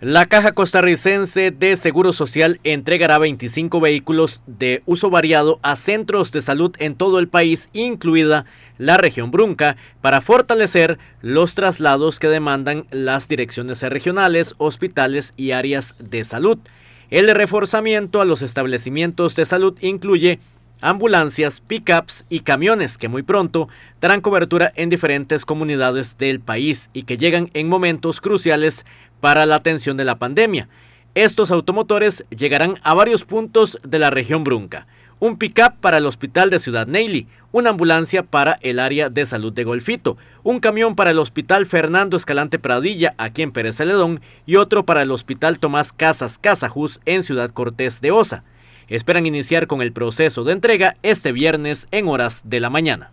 La Caja Costarricense de Seguro Social entregará 25 vehículos de uso variado a centros de salud en todo el país, incluida la región Brunca, para fortalecer los traslados que demandan las direcciones regionales, hospitales y áreas de salud. El reforzamiento a los establecimientos de salud incluye ambulancias, pickups y camiones que muy pronto darán cobertura en diferentes comunidades del país y que llegan en momentos cruciales para la atención de la pandemia. Estos automotores llegarán a varios puntos de la región Brunca. Un pickup para el hospital de Ciudad Neily, una ambulancia para el área de salud de Golfito, un camión para el hospital Fernando Escalante Pradilla aquí en Pérez Celedón y otro para el hospital Tomás Casas Casajus en Ciudad Cortés de Osa. Esperan iniciar con el proceso de entrega este viernes en horas de la mañana.